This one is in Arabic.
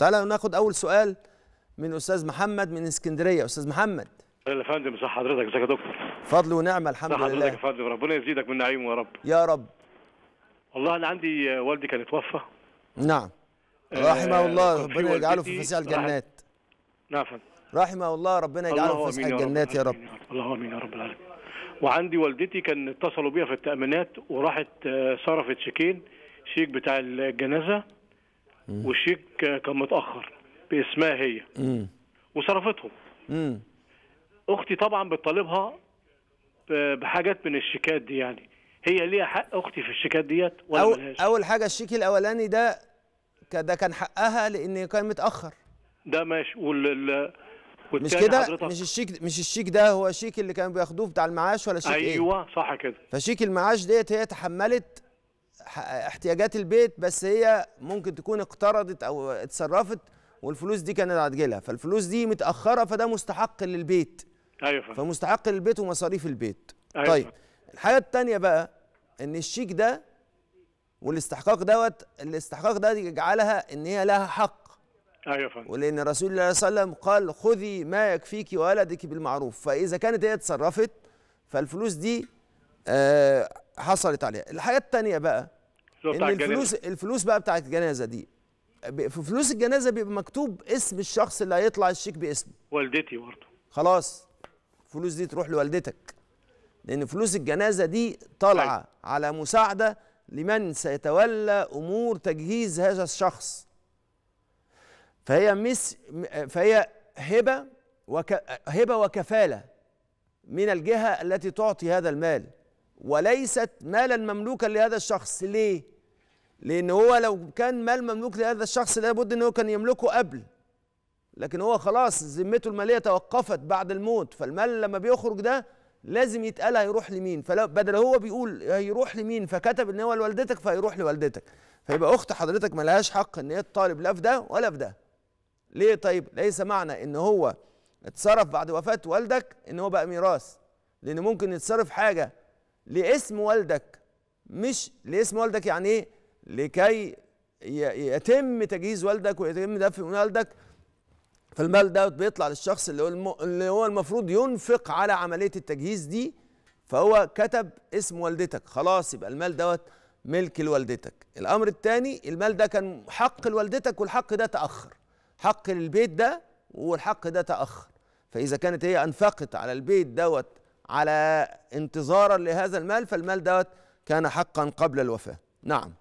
تعالى ناخد اول سؤال من استاذ محمد من اسكندريه استاذ محمد يا فندم صح حضرتك ازيك يا دكتور فضل ونعمه الحمد لله حضرتك يا فندم ربنا يزيدك من نعيم يا رب يا رب والله انا عندي آه، والدي كان اتوفى نعم آه، رحمه آه الله ربنا يجعله في فسيح الجنات نعم فندم رحمه الله ربنا يجعله في فسيح الجنات يا رب الله امين يا رب العالمين وعندي والدتي كان اتصلوا بيها في التامينات وراحت آه، صرفت شيكين شيك بتاع الجنازه والشيك كان متاخر باسمها هي مم. وصرفتهم مم. اختي طبعا بتطالبها بحاجات من الشيكات دي يعني هي ليها حق اختي في الشيكات ديت ولا أو ملهاش اول حاجه الشيك الاولاني ده ده كان حقها لان كان متاخر ده ماشي وال مش كده مش الشيك مش الشيك ده هو الشيك اللي كانوا بياخدوه بتاع المعاش ولا شيك ايوه ايه؟ صح كده فشيك المعاش ديت هي تحملت احتياجات البيت بس هي ممكن تكون اقترضت او اتصرفت والفلوس دي كانت هتجيلها فالفلوس دي متاخره فده مستحق للبيت ايوه فمستحق للبيت ومصاريف البيت أيوة. طيب الحاجه الثانيه بقى ان الشيك ده والاستحقاق دوت الاستحقاق ده يجعلها ان هي لها حق ايوه فندم ولان رسول الله صلى الله عليه وسلم قال خذي ما يكفيك ولدك بالمعروف فاذا كانت هي اتصرفت فالفلوس دي آه، حصلت عليها الحاجه الثانيه بقى ان الفلوس الفلوس بقى بتاعت الجنازه دي في فلوس الجنازه بيبقى مكتوب اسم الشخص اللي هيطلع الشيك باسمه والدتي برضه خلاص الفلوس دي تروح لوالدتك لان فلوس الجنازه دي طالعه طيب. على مساعده لمن سيتولى امور تجهيز هذا الشخص فهي مس فهي هبه وك... هبه وكفاله من الجهه التي تعطي هذا المال وليست مالا مملوكا لهذا الشخص ليه لان هو لو كان مال مملوك لهذا الشخص لابد ان هو كان يملكه قبل لكن هو خلاص ذمته الماليه توقفت بعد الموت فالمال لما بيخرج ده لازم يتقال هيروح لمين فلو بدل هو بيقول هيروح لمين فكتب ان هو لوالدتك فهيروح لوالدتك فيبقى اخت حضرتك ملهاش حق ان هي تطالب لا في ده ولا في ده ليه طيب ليس معنى ان هو اتصرف بعد وفاه والدك ان هو بقى ميراث لان ممكن يتصرف حاجه لاسم والدك مش لاسم والدك يعني ايه لكي يتم تجهيز والدك ويتم دفن والدك فالمال ده بيطلع للشخص اللي هو اللي هو المفروض ينفق على عمليه التجهيز دي فهو كتب اسم والدتك خلاص يبقى المال دوت ملك لوالدتك الامر الثاني المال ده كان حق لوالدتك والحق ده تاخر حق للبيت ده والحق ده تاخر فاذا كانت هي انفقت على البيت دوت على انتظارا لهذا المال فالمال دوت كان حقا قبل الوفاة نعم